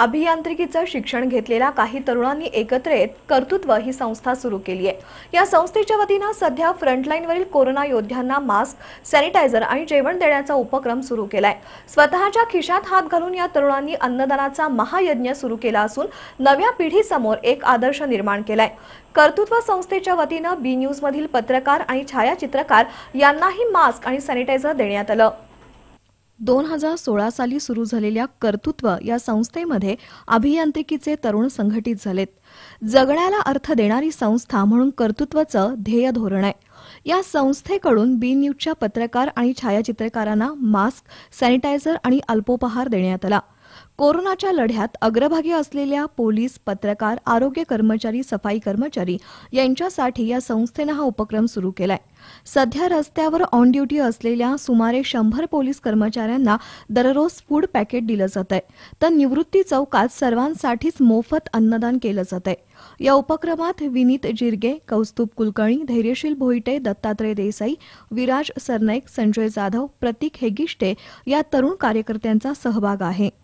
अभियांत्रिकीचं शिक्षण घेतलेल्या काही तरुणांनी एकत्र येत कर्तृत्व ही संस्था सुरू केली आहे या संस्थेच्या वतीनं सध्या फ्रंटलाईनवरील कोरोना योद्ध्यांना मास्क सॅनिटायझर आणि जेवण देण्याचा उपक्रम सुरू केलाय स्वतःच्या खिशात हात घालून या तरुणांनी अन्नदानाचा महायज्ञ सुरू केला असून नव्या पिढीसमोर एक आदर्श निर्माण केलाय कर्तृत्व संस्थेच्या वतीनं बी न्यूजमधील पत्रकार आणि छायाचित्रकार यांनाही मास्क आणि सॅनिटायझर देण्यात आलं दोन हजार सोळा साली सुरू झालेल्या कर्तृत्व या संस्थेमध्ये अभियांत्रिकीचे तरुण संघटित झालेत जगण्याला अर्थ देणारी संस्था म्हणून कर्तृत्वाचं ध्येय धोरण आहे या संस्थेकडून बी न्यूजच्या पत्रकार आणि छायाचित्रकारांना मास्क सॅनिटायझर आणि अल्पोपहार देण्यात आला कोरोनाच्या लढ्यात अग्रभागी असलेल्या पोलीस पत्रकार आरोग्य कर्मचारी सफाई कर्मचारी यांच्यासाठी या संस्थेनं हा उपक्रम सुरू केलाय सध्या रस्त्यावर ऑन ड्युटी असलेल्या सुमारे शंभर पोलीस कर्मचाऱ्यांना दररोज फूड पॅकेट दिलं जात आहे तर निवृत्ती चौकात सर्वांसाठीच मोफत अन्नदान केलं जात आहे या उपक्रमात विनीत जिरगे कौस्तुभ कुलकर्णी धैर्यशील भोईटे दत्तात्रय देसाई विराज सरनाईक संजय जाधव प्रतीक हेगिष्टे या तरुण कार्यकर्त्यांचा सहभाग आहे